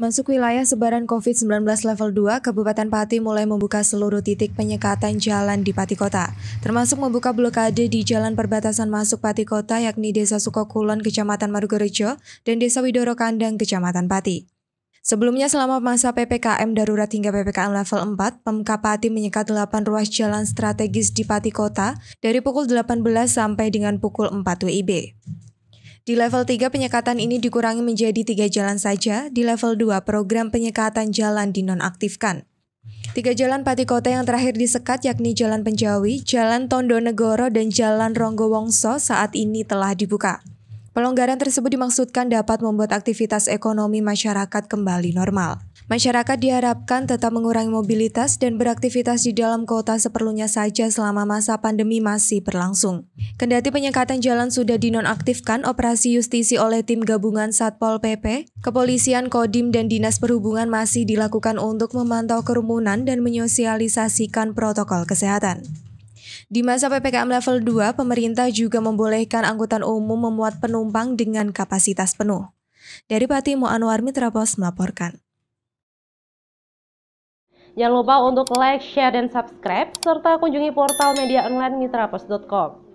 Masuk wilayah sebaran COVID-19 level 2, Kabupaten Pati mulai membuka seluruh titik penyekatan jalan di Pati Kota, termasuk membuka blokade di jalan perbatasan masuk Pati Kota yakni Desa Sukokulon, Kecamatan Margorejo, dan Desa Widoro Kandang, Kecamatan Pati. Sebelumnya selama masa PPKM darurat hingga PPKM level 4, Pemkab Pati menyekat 8 ruas jalan strategis di Pati Kota dari pukul 18 sampai dengan pukul 4 WIB. Di level 3 penyekatan ini dikurangi menjadi tiga jalan saja, di level 2 program penyekatan jalan dinonaktifkan. Tiga jalan pati kota yang terakhir disekat yakni Jalan Penjawi, Jalan Tondonegoro, dan Jalan Ronggowongso saat ini telah dibuka. Pelonggaran tersebut dimaksudkan dapat membuat aktivitas ekonomi masyarakat kembali normal. Masyarakat diharapkan tetap mengurangi mobilitas dan beraktivitas di dalam kota seperlunya saja selama masa pandemi masih berlangsung. Kendati penyekatan jalan sudah dinonaktifkan operasi justisi oleh tim gabungan Satpol PP, kepolisian Kodim dan Dinas Perhubungan masih dilakukan untuk memantau kerumunan dan menyosialisasikan protokol kesehatan. Di masa PPKM level 2, pemerintah juga membolehkan angkutan umum memuat penumpang dengan kapasitas penuh. Dari Pati Anwar Mitra Pos melaporkan. Jangan lupa untuk like, share, dan subscribe, serta kunjungi portal media online mitrapos.com.